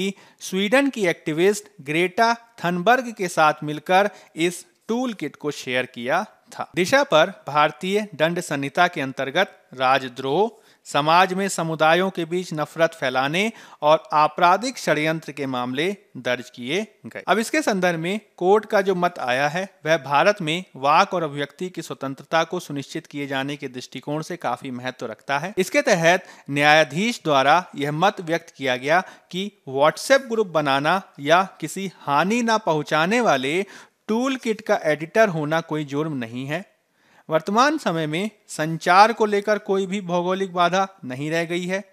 स्वीडन की एक्टिविस्ट ग्रेटा थनबर्ग के साथ मिलकर इस टूल किट को शेयर किया था दिशा पर भारतीय दंड संहिता के अंतर्गत राजद्रोह समाज में समुदायों के बीच नफरत फैलाने और आपराधिक षडयंत्र के मामले दर्ज किए गए अब इसके संदर्भ में कोर्ट का जो मत आया है वह भारत में वाक और अभिव्यक्ति की स्वतंत्रता को सुनिश्चित किए जाने के दृष्टिकोण से काफी महत्व रखता है इसके तहत न्यायाधीश द्वारा यह मत व्यक्त किया गया कि व्हाट्सएप ग्रुप बनाना या किसी हानि न पहुंचाने वाले टूल किट का एडिटर होना कोई जुर्म नहीं है वर्तमान समय में संचार को लेकर कोई भी भौगोलिक बाधा नहीं रह गई है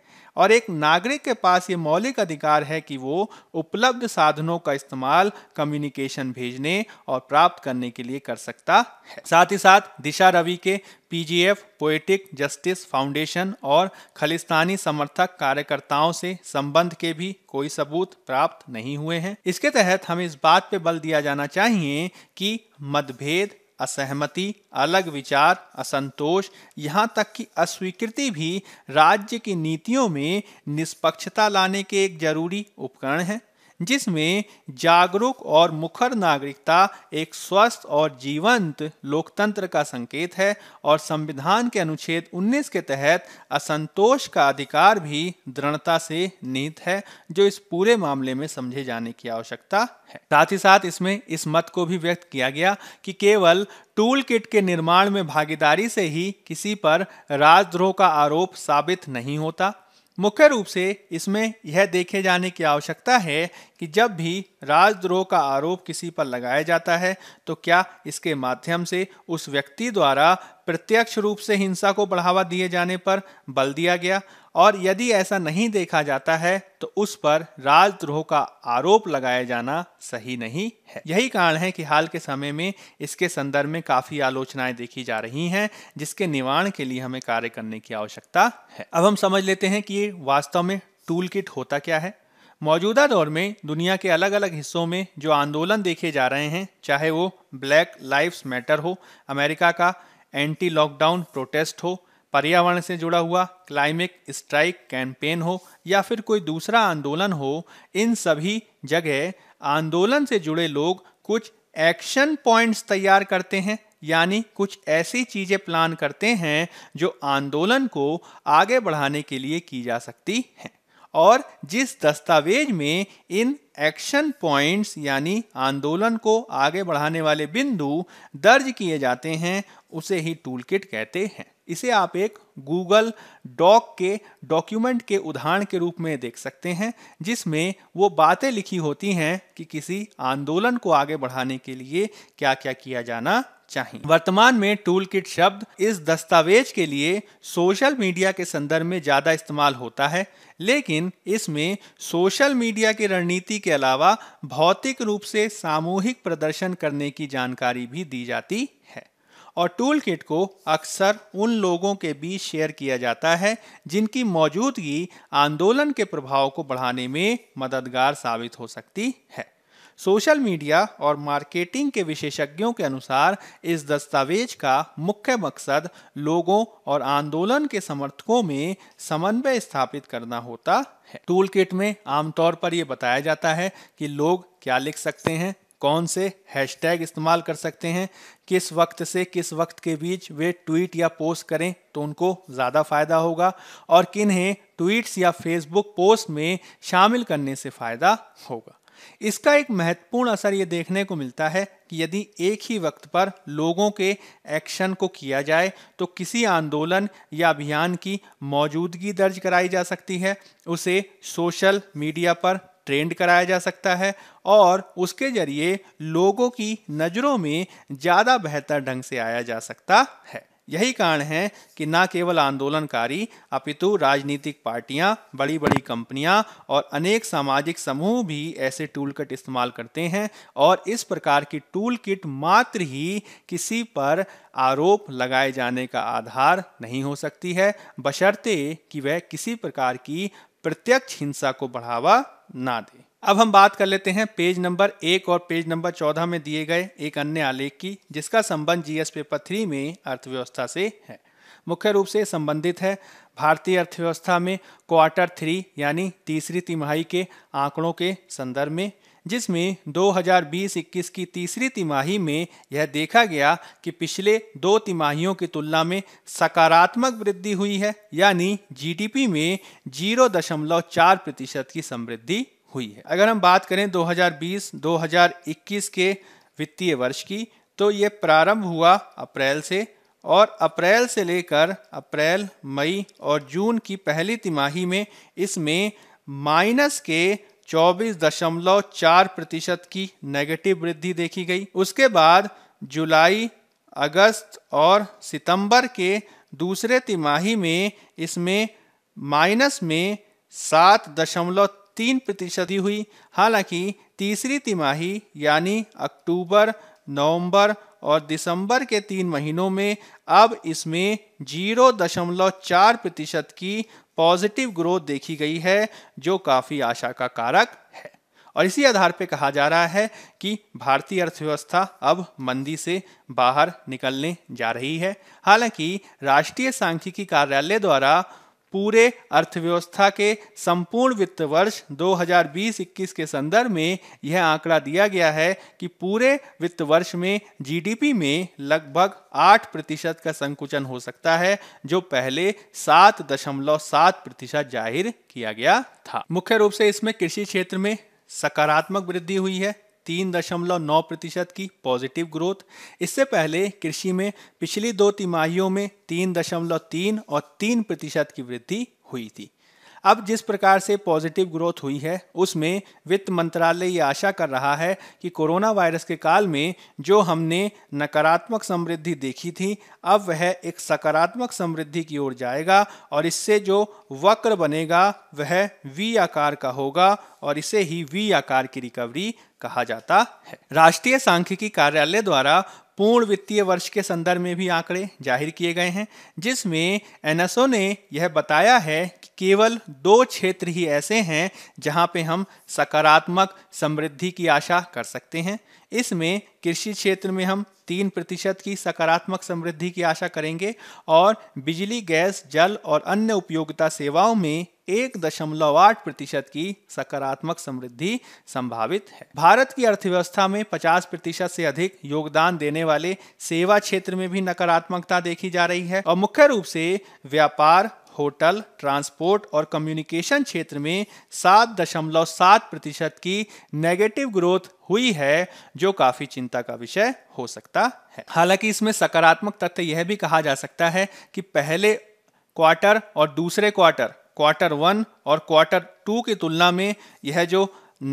और एक नागरिक के पास ये मौलिक अधिकार है कि वो उपलब्ध साधनों का इस्तेमाल कम्युनिकेशन भेजने और प्राप्त करने के लिए कर सकता है साथ ही साथ दिशा रवि के पीजीएफ पोएटिक जस्टिस फाउंडेशन और खालिस्तानी समर्थक कार्यकर्ताओं से संबंध के भी कोई सबूत प्राप्त नहीं हुए हैं इसके तहत हमें इस बात पे बल दिया जाना चाहिए कि मतभेद असहमति अलग विचार असंतोष यहाँ तक कि अस्वीकृति भी राज्य की नीतियों में निष्पक्षता लाने के एक जरूरी उपकरण है जिसमें जागरूक और मुखर नागरिकता एक स्वस्थ और जीवंत लोकतंत्र का संकेत है और संविधान के अनुच्छेद 19 के तहत असंतोष का अधिकार भी दृढ़ता से निहित है जो इस पूरे मामले में समझे जाने की आवश्यकता है साथ ही साथ इसमें इस मत को भी व्यक्त किया गया कि केवल टूल किट के निर्माण में भागीदारी से ही किसी पर राजद्रोह का आरोप साबित नहीं होता मुख्य रूप से इसमें यह देखे जाने की आवश्यकता है कि जब भी राजद्रोह का आरोप किसी पर लगाया जाता है तो क्या इसके माध्यम से उस व्यक्ति द्वारा प्रत्यक्ष रूप से हिंसा को बढ़ावा दिए जाने पर बल दिया गया और यदि ऐसा नहीं देखा जाता है तो उस पर राजद्रोह का आरोप लगाया जाना सही नहीं है यही कारण है कि हाल के समय में इसके संदर्भ में काफी आलोचनाएं देखी जा रही हैं जिसके निवारण के लिए हमें कार्य करने की आवश्यकता है अब हम समझ लेते हैं कि ये वास्तव में टूल किट होता क्या है मौजूदा दौर में दुनिया के अलग अलग हिस्सों में जो आंदोलन देखे जा रहे हैं चाहे वो ब्लैक लाइफ्स मैटर हो अमेरिका का एंटी लॉकडाउन प्रोटेस्ट हो पर्यावरण से जुड़ा हुआ क्लाइमेट स्ट्राइक कैंपेन हो या फिर कोई दूसरा आंदोलन हो इन सभी जगह आंदोलन से जुड़े लोग कुछ एक्शन पॉइंट्स तैयार करते हैं यानी कुछ ऐसी चीज़ें प्लान करते हैं जो आंदोलन को आगे बढ़ाने के लिए की जा सकती हैं और जिस दस्तावेज में इन एक्शन पॉइंट्स यानी आंदोलन को आगे बढ़ाने वाले बिंदु दर्ज किए जाते हैं उसे ही टूल किट कहते हैं इसे आप एक गूगल डॉक के डॉक्यूमेंट के उदाहरण के रूप में देख सकते हैं जिसमें वो बातें लिखी होती हैं कि किसी आंदोलन को आगे बढ़ाने के लिए क्या क्या किया जाना चाहिए वर्तमान में टूल किट शब्द इस दस्तावेज के लिए सोशल मीडिया के संदर्भ में ज़्यादा इस्तेमाल होता है लेकिन इसमें सोशल मीडिया की रणनीति के अलावा भौतिक रूप से सामूहिक प्रदर्शन करने की जानकारी भी दी जाती है और टूल किट को अक्सर उन लोगों के बीच शेयर किया जाता है जिनकी मौजूदगी आंदोलन के प्रभाव को बढ़ाने में मददगार साबित हो सकती है सोशल मीडिया और मार्केटिंग के विशेषज्ञों के अनुसार इस दस्तावेज का मुख्य मकसद लोगों और आंदोलन के समर्थकों में समन्वय स्थापित करना होता है टूल किट में आमतौर पर यह बताया जाता है कि लोग क्या लिख सकते हैं कौन से हैशटैग इस्तेमाल कर सकते हैं किस वक्त से किस वक्त के बीच वे ट्वीट या पोस्ट करें तो उनको ज़्यादा फ़ायदा होगा और किन्हें ट्वीट्स या फेसबुक पोस्ट में शामिल करने से फ़ायदा होगा इसका एक महत्वपूर्ण असर ये देखने को मिलता है कि यदि एक ही वक्त पर लोगों के एक्शन को किया जाए तो किसी आंदोलन या अभियान की मौजूदगी दर्ज कराई जा सकती है उसे सोशल मीडिया पर ट्रेंड कराया जा सकता है और उसके जरिए लोगों की नज़रों में ज़्यादा बेहतर ढंग से आया जा सकता है यही कारण है कि न केवल आंदोलनकारी अपितु राजनीतिक पार्टियां, बड़ी बड़ी कंपनियां और अनेक सामाजिक समूह भी ऐसे टूल किट इस्तेमाल करते हैं और इस प्रकार की टूल किट मात्र ही किसी पर आरोप लगाए जाने का आधार नहीं हो सकती है बशर्ते कि वह किसी प्रकार की प्रत्यक्ष हिंसा को बढ़ावा ना दे अब हम बात कर लेते हैं पेज नंबर एक और पेज नंबर चौदह में दिए गए एक अन्य आलेख की जिसका संबंध जीएस पेपर थ्री में अर्थव्यवस्था से है मुख्य रूप से संबंधित है भारतीय अर्थव्यवस्था में क्वार्टर थ्री यानी तीसरी तिमाही के आंकड़ों के संदर्भ में जिसमें 2020-21 की तीसरी तिमाही में यह देखा गया कि पिछले दो तिमाहियों की तुलना में सकारात्मक वृद्धि हुई है यानी जीडीपी में 0.4 प्रतिशत की समृद्धि हुई है अगर हम बात करें 2020-2021 के वित्तीय वर्ष की तो ये प्रारंभ हुआ अप्रैल से और अप्रैल से लेकर अप्रैल मई और जून की पहली तिमाही में इसमें माइनस के 24.4 प्रतिशत की नेगेटिव वृद्धि देखी गई उसके बाद जुलाई अगस्त और सितंबर के दूसरे तिमाही में इसमें माइनस में सात दशमलव तीन प्रतिशत ही हुई हालांकि तीसरी तिमाही यानी अक्टूबर नवंबर और दिसंबर के तीन महीनों में अब इसमें जीरो दशमलव चार प्रतिशत की पॉजिटिव ग्रोथ देखी गई है जो काफ़ी आशा का कारक है और इसी आधार पर कहा जा रहा है कि भारतीय अर्थव्यवस्था अब मंदी से बाहर निकलने जा रही है हालांकि राष्ट्रीय सांख्यिकी कार्यालय द्वारा पूरे अर्थव्यवस्था के संपूर्ण वित्त वर्ष 2020-21 के संदर्भ में यह आंकड़ा दिया गया है कि पूरे वित्त वर्ष में जीडीपी में लगभग 8 प्रतिशत का संकुचन हो सकता है जो पहले 7.7 प्रतिशत जाहिर किया गया था मुख्य रूप से इसमें कृषि क्षेत्र में सकारात्मक वृद्धि हुई है तीन दशमलव नौ प्रतिशत की पॉजिटिव ग्रोथ इससे पहले कृषि में पिछली दो तिमाहियों में तीन दशमलव तीन और तीन प्रतिशत की वृद्धि हुई थी अब जिस प्रकार से पॉजिटिव ग्रोथ हुई है उसमें वित्त मंत्रालय ये आशा कर रहा है कि कोरोना वायरस के काल में जो हमने नकारात्मक समृद्धि देखी थी अब वह एक सकारात्मक समृद्धि की ओर जाएगा और इससे जो वक्र बनेगा वह वी आकार का होगा और इसे ही वी आकार की रिकवरी कहा जाता है राष्ट्रीय सांख्यिकी कार्यालय द्वारा पूर्ण वित्तीय वर्ष के संदर्भ में भी आंकड़े जाहिर किए गए हैं जिसमें एनएसओ ने यह बताया है कि केवल दो क्षेत्र ही ऐसे हैं जहां पे हम सकारात्मक समृद्धि की आशा कर सकते हैं इसमें कृषि क्षेत्र में हम तीन प्रतिशत की सकारात्मक समृद्धि की आशा करेंगे और बिजली गैस जल और अन्य उपयोगिता सेवाओं में एक दशमलव आठ प्रतिशत की सकारात्मक समृद्धि संभावित है भारत की अर्थव्यवस्था में पचास प्रतिशत से अधिक योगदान देने वाले सेवा क्षेत्र में भी नकारात्मकता देखी जा रही है और मुख्य रूप से व्यापार होटल ट्रांसपोर्ट और कम्युनिकेशन क्षेत्र में सात दशमलव सात प्रतिशत की नेगेटिव ग्रोथ हुई है जो काफी चिंता का विषय हो सकता है हालांकि इसमें सकारात्मक तथ्य यह भी कहा जा सकता है कि पहले क्वार्टर और दूसरे क्वार्टर क्वार्टर वन और क्वार्टर टू की तुलना में यह जो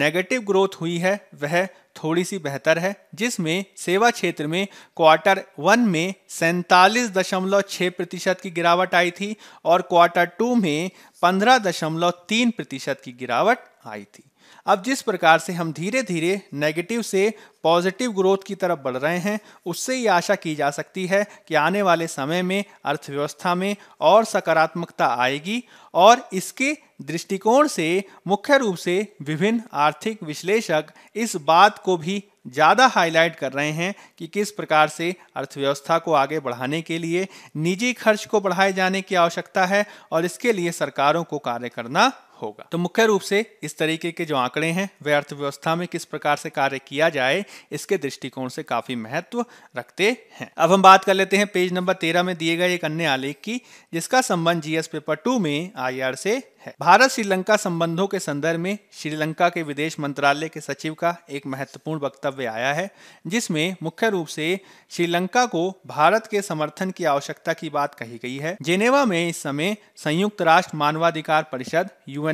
नेगेटिव ग्रोथ हुई है वह थोड़ी सी बेहतर है जिसमें सेवा क्षेत्र में क्वार्टर वन में सैंतालीस दशमलव छः प्रतिशत की गिरावट आई थी और क्वार्टर टू में पंद्रह दशमलव तीन प्रतिशत की गिरावट आई थी अब जिस प्रकार से हम धीरे धीरे नेगेटिव से पॉजिटिव ग्रोथ की तरफ बढ़ रहे हैं उससे ये आशा की जा सकती है कि आने वाले समय में अर्थव्यवस्था में और सकारात्मकता आएगी और इसके दृष्टिकोण से मुख्य रूप से विभिन्न आर्थिक विश्लेषक इस बात को भी ज़्यादा हाईलाइट कर रहे हैं कि किस प्रकार से अर्थव्यवस्था को आगे बढ़ाने के लिए निजी खर्च को बढ़ाए जाने की आवश्यकता है और इसके लिए सरकारों को कार्य करना होगा तो मुख्य रूप से इस तरीके के जो आंकड़े हैं वे अर्थव्यवस्था में किस प्रकार से कार्य किया जाए इसके दृष्टिकोण से काफी महत्व रखते हैं अब हम बात कर लेते हैं पेज नंबर तेरह में दिए गए एक अन्य आलेख की जिसका संबंध जीएस पेपर टू में आई से है भारत श्रीलंका संबंधों के संदर्भ में श्रीलंका के विदेश मंत्रालय के सचिव का एक महत्वपूर्ण वक्तव्य आया है जिसमें मुख्य रूप से श्रीलंका को भारत के समर्थन की आवश्यकता की बात कही गई है जेनेवा में इस समय संयुक्त राष्ट्र मानवाधिकार परिषद यू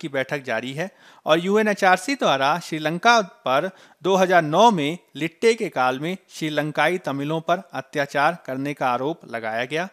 की बैठक जारी है और यू द्वारा श्रीलंका पर 2009 में लिट्टे के काल में श्रीलंकाई तमिलों पर अत्याचार करने का आरोप लगाया गया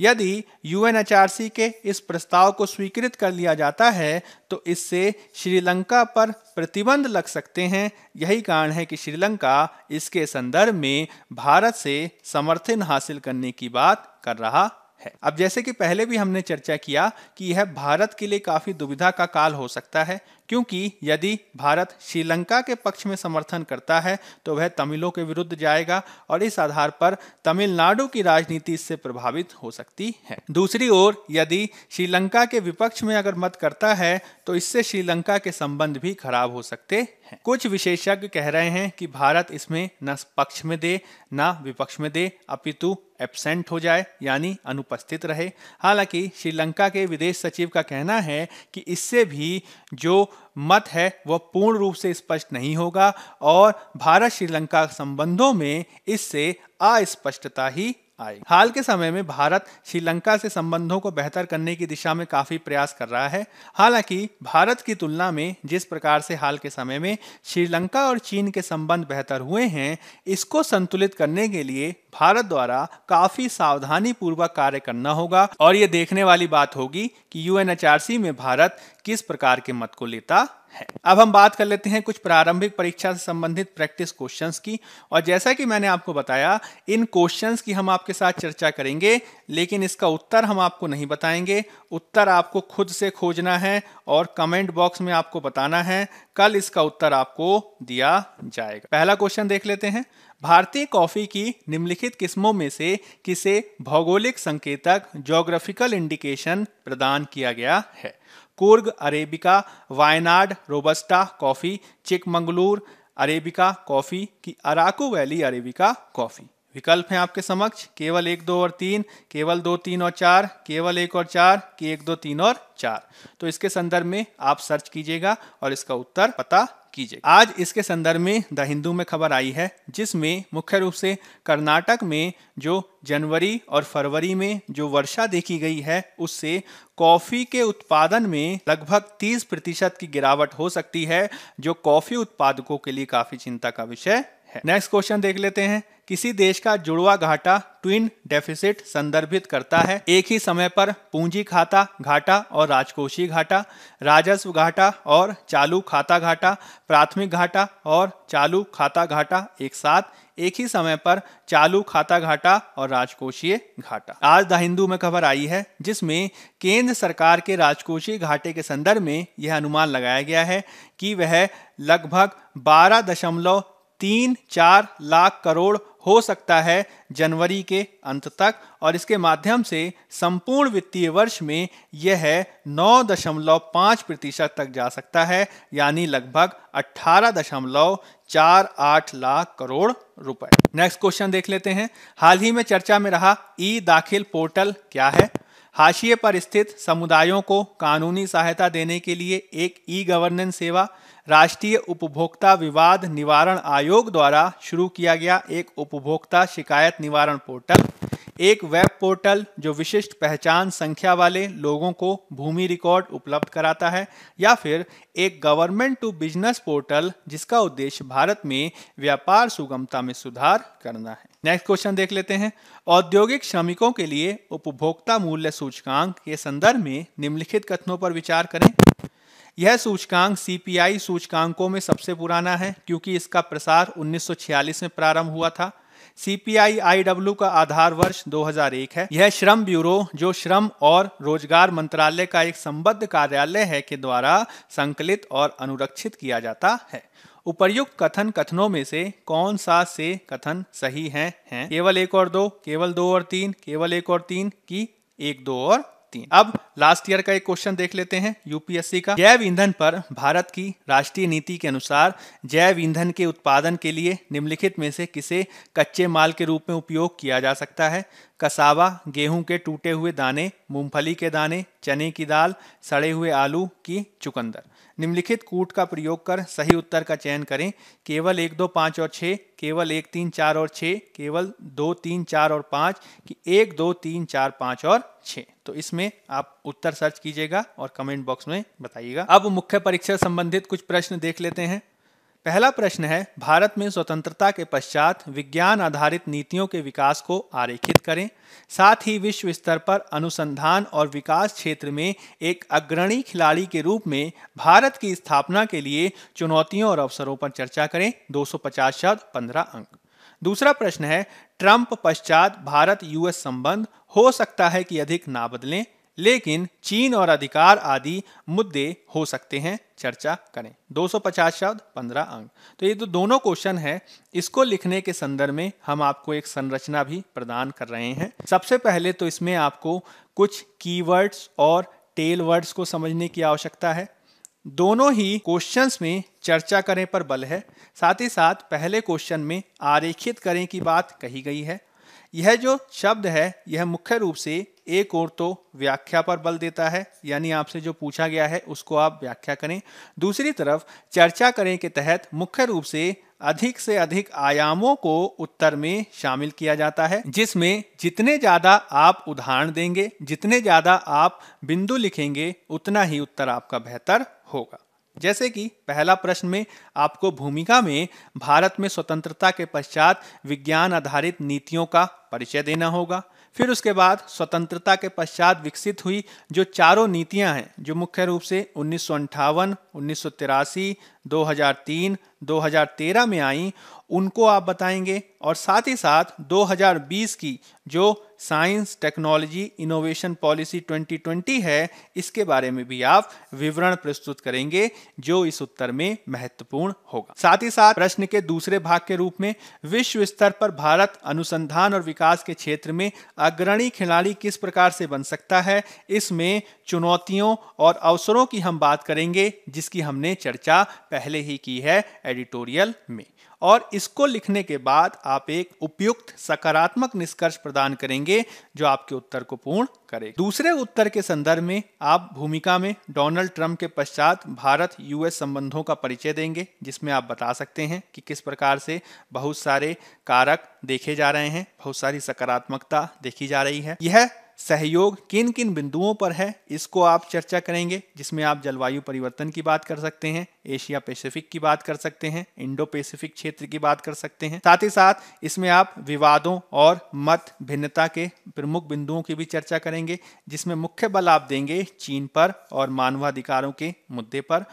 यदि यूएनएचआरसी के इस प्रस्ताव को स्वीकृत कर लिया जाता है तो इससे श्रीलंका पर प्रतिबंध लग सकते हैं यही कारण है कि श्रीलंका इसके संदर्भ में भारत से समर्थन हासिल करने की बात कर रहा है अब जैसे कि पहले भी हमने चर्चा किया कि यह भारत के लिए काफी दुविधा का काल हो सकता है क्योंकि यदि भारत श्रीलंका के पक्ष में समर्थन करता है तो वह तमिलों के विरुद्ध जाएगा और इस आधार पर तमिलनाडु की राजनीति इससे प्रभावित हो सकती है दूसरी ओर यदि श्रीलंका के विपक्ष में अगर मत करता है तो इससे श्रीलंका के संबंध भी खराब हो सकते हैं कुछ विशेषज्ञ कह रहे हैं कि भारत इसमें न पक्ष में दे न विपक्ष में दे अपितु एबसेंट हो जाए यानी अनुपस्थित रहे हालांकि श्रीलंका के विदेश सचिव का कहना है कि इससे भी जो मत है वह पूर्ण रूप से स्पष्ट नहीं होगा और भारत श्रीलंका संबंधों में इससे अस्पष्टता ही आए हाल के समय में भारत श्रीलंका से संबंधों को बेहतर करने की दिशा में काफी प्रयास कर रहा है हालांकि भारत की तुलना में जिस प्रकार से हाल के समय में श्रीलंका और चीन के संबंध बेहतर हुए हैं इसको संतुलित करने के लिए भारत द्वारा काफी सावधानी पूर्वक कार्य करना होगा और ये देखने वाली बात होगी कि यूएनएचआरसी में भारत किस प्रकार के मत को लेता है अब हम बात कर लेते हैं कुछ प्रारंभिक परीक्षा से संबंधित प्रैक्टिस क्वेश्चंस की और जैसा कि मैंने आपको बताया इन क्वेश्चंस की हम आपके साथ चर्चा करेंगे लेकिन इसका उत्तर हम आपको नहीं बताएंगे उत्तर आपको खुद से खोजना है और कमेंट बॉक्स में आपको बताना है कल इसका उत्तर आपको दिया जाएगा पहला क्वेश्चन देख लेते हैं भारतीय कॉफी की निम्नलिखित किस्मों में से किसे भौगोलिक संकेतक जोग्राफिकल इंडिकेशन प्रदान किया गया है Coorg arabica Wayanad robusta coffee Chikmagalur arabica coffee की अराकू वैली अरेबिका कॉफ़ी विकल्प हैं आपके समक्ष केवल एक दो और तीन केवल दो तीन और चार केवल एक और चार के एक दो तीन और चार तो इसके संदर्भ में आप सर्च कीजिएगा और इसका उत्तर पता कीजिए आज इसके संदर्भ में द हिंदू में खबर आई है जिसमें मुख्य रूप से कर्नाटक में जो जनवरी और फरवरी में जो वर्षा देखी गई है उससे कॉफ़ी के उत्पादन में लगभग 30 प्रतिशत की गिरावट हो सकती है जो कॉफ़ी उत्पादकों के लिए काफ़ी चिंता का विषय है नेक्स्ट क्वेश्चन देख लेते हैं किसी देश का जुड़वा घाटा ट्विन डेफिसिट संदर्भित करता है एक ही समय पर पूंजी खाता घाटा और राजकोषीय घाटा राजस्व घाटा और चालू खाता घाटा प्राथमिक घाटा और चालू खाता घाटा एक साथ एक ही समय पर चालू खाता घाटा और राजकोषीय घाटा आज द हिंदू में खबर आई है जिसमें केंद्र सरकार के राजकोषीय घाटे के संदर्भ में यह अनुमान लगाया गया है कि वह लगभग बारह दशमलव तीन चार लाख करोड़ हो सकता है जनवरी के अंत तक और इसके माध्यम से संपूर्ण वित्तीय वर्ष में यह नौ दशमलव पाँच प्रतिशत तक जा सकता है यानी लगभग अट्ठारह दशमलव चार आठ लाख करोड़ रुपए नेक्स्ट क्वेश्चन देख लेते हैं हाल ही में चर्चा में रहा ई दाखिल पोर्टल क्या है हाशिए पर स्थित समुदायों को कानूनी सहायता देने के लिए एक ई गवर्नेंस सेवा राष्ट्रीय उपभोक्ता विवाद निवारण आयोग द्वारा शुरू किया गया एक उपभोक्ता शिकायत निवारण पोर्टल एक वेब पोर्टल जो विशिष्ट पहचान संख्या वाले लोगों को भूमि रिकॉर्ड उपलब्ध कराता है या फिर एक गवर्नमेंट टू बिजनेस पोर्टल जिसका उद्देश्य भारत में व्यापार सुगमता में सुधार करना है नेक्स्ट क्वेश्चन देख लेते हैं औद्योगिक श्रमिकों के लिए उपभोक्ता मूल्य सूचकांक के संदर्भ में निम्नलिखित कथनों पर विचार करें यह सूचकांक सीपीआई सूचकांकों में सबसे पुराना है क्योंकि इसका प्रसार 1946 में प्रारंभ हुआ था सीपीआई आईडब्ल्यू का आधार वर्ष 2001 है यह श्रम ब्यूरो जो श्रम और रोजगार मंत्रालय का एक संबद्ध कार्यालय है के द्वारा संकलित और अनुरक्षित किया जाता है उपर्युक्त कथन कथनों में से कौन सा से कथन सही है, है? केवल एक और दो केवल दो और तीन केवल एक और तीन की एक दो और तीन अब लास्ट ईयर का एक क्वेश्चन देख लेते हैं यूपीएससी का जैव ईंधन पर भारत की राष्ट्रीय नीति के अनुसार जैव ईंधन के उत्पादन के लिए निम्नलिखित में से किसे कच्चे माल के रूप में उपयोग किया जा सकता है कसावा गेहूं के टूटे हुए दाने मूंगफली के दाने चने की दाल सड़े हुए आलू की चुकंदर निम्नलिखित कूट का प्रयोग कर सही उत्तर का चयन करें केवल एक दो पाँच और छः केवल एक तीन चार और छः केवल दो तीन चार और पाँच कि एक दो तीन चार पाँच और छः तो इसमें आप उत्तर सर्च कीजिएगा और कमेंट बॉक्स में बताइएगा अब मुख्य परीक्षा संबंधित कुछ प्रश्न देख लेते हैं पहला प्रश्न है भारत में स्वतंत्रता के पश्चात विज्ञान आधारित नीतियों के विकास को आरेखित करें साथ ही विश्व स्तर पर अनुसंधान और विकास क्षेत्र में एक अग्रणी खिलाड़ी के रूप में भारत की स्थापना के लिए चुनौतियों और अवसरों पर चर्चा करें 250 शब्द 15 अंक दूसरा प्रश्न है ट्रंप पश्चात भारत यूएस संबंध हो सकता है कि अधिक ना बदलें लेकिन चीन और अधिकार आदि मुद्दे हो सकते हैं चर्चा करें 250 शब्द 15 अंक तो ये तो दोनों क्वेश्चन है इसको लिखने के संदर्भ में हम आपको एक संरचना भी प्रदान कर रहे हैं सबसे पहले तो इसमें आपको कुछ कीवर्ड्स और टेल वर्ड्स को समझने की आवश्यकता है दोनों ही क्वेश्चंस में चर्चा करें पर बल है साथ ही साथ पहले क्वेश्चन में आरेखित करें की बात कही गई है यह जो शब्द है यह मुख्य रूप से एक और तो व्याख्या पर बल देता है यानी आपसे जो पूछा गया है उसको आप व्याख्या करें दूसरी तरफ चर्चा करें के तहत मुख्य रूप से अधिक से अधिक आयामों को उत्तर में शामिल किया जाता है जिसमें जितने ज्यादा आप उदाहरण देंगे जितने ज्यादा आप बिंदु लिखेंगे उतना ही उत्तर आपका बेहतर होगा जैसे कि पहला प्रश्न में आपको भूमिका में भारत में स्वतंत्रता के पश्चात विज्ञान आधारित नीतियों का परिचय देना होगा फिर उसके बाद स्वतंत्रता के पश्चात विकसित हुई जो चारों नीतियां हैं जो मुख्य रूप से उन्नीस सौ अंठावन उन्नीस सौ तिरासी दो हजार तीन 2013 में आई उनको आप बताएंगे और साथ ही साथ 2020 की जो साइंस टेक्नोलॉजी इनोवेशन पॉलिसी 2020 है इसके बारे में भी आप विवरण प्रस्तुत करेंगे जो इस उत्तर में महत्वपूर्ण होगा साथ ही साथ प्रश्न के दूसरे भाग के रूप में विश्व स्तर पर भारत अनुसंधान और विकास के क्षेत्र में अग्रणी खिलाड़ी किस प्रकार से बन सकता है इसमें चुनौतियों और अवसरों की हम बात करेंगे जिसकी हमने चर्चा पहले ही की है एडिटोरियल में और इसको लिखने के बाद आप एक उपयुक्त सकारात्मक निष्कर्ष प्रदान करेंगे जो आपके उत्तर को पूर्ण करे दूसरे उत्तर के संदर्भ में आप भूमिका में डोनाल्ड ट्रंप के पश्चात भारत यूएस संबंधों का परिचय देंगे जिसमें आप बता सकते हैं कि किस प्रकार से बहुत सारे कारक देखे जा रहे हैं बहुत सारी सकारात्मकता देखी जा रही है यह सहयोग किन किन बिंदुओं पर है इसको आप चर्चा करेंगे जिसमें आप जलवायु परिवर्तन की बात कर सकते हैं एशिया पैसिफिक की बात कर सकते हैं इंडो पैसिफिक क्षेत्र की बात कर सकते हैं साथ ही साथ इसमें आप विवादों और मत भिन्नता के प्रमुख बिंदुओं की भी चर्चा करेंगे जिसमें मुख्य बल आप देंगे चीन पर और मानवाधिकारों के मुद्दे पर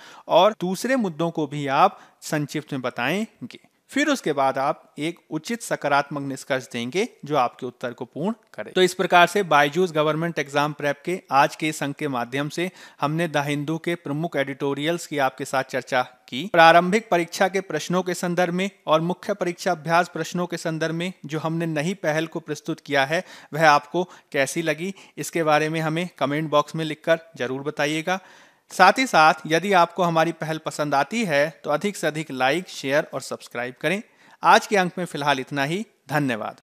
और दूसरे मुद्दों को भी आप संक्षिप्त में बताएंगे फिर उसके बाद आप एक उचित सकारात्मक निष्कर्ष देंगे जो आपके उत्तर को पूर्ण करे तो इस प्रकार से बायजूस गवर्नमेंट एग्जाम प्रेप के आज के संघ के माध्यम से हमने द हिंदू के प्रमुख एडिटोरियल्स की आपके साथ चर्चा की प्रारंभिक परीक्षा के प्रश्नों के संदर्भ में और मुख्य परीक्षा अभ्यास प्रश्नों के संदर्भ में जो हमने नई पहल को प्रस्तुत किया है वह आपको कैसी लगी इसके बारे में हमें कमेंट बॉक्स में लिखकर जरूर बताइएगा साथ ही साथ यदि आपको हमारी पहल पसंद आती है तो अधिक से अधिक लाइक शेयर और सब्सक्राइब करें आज के अंक में फिलहाल इतना ही धन्यवाद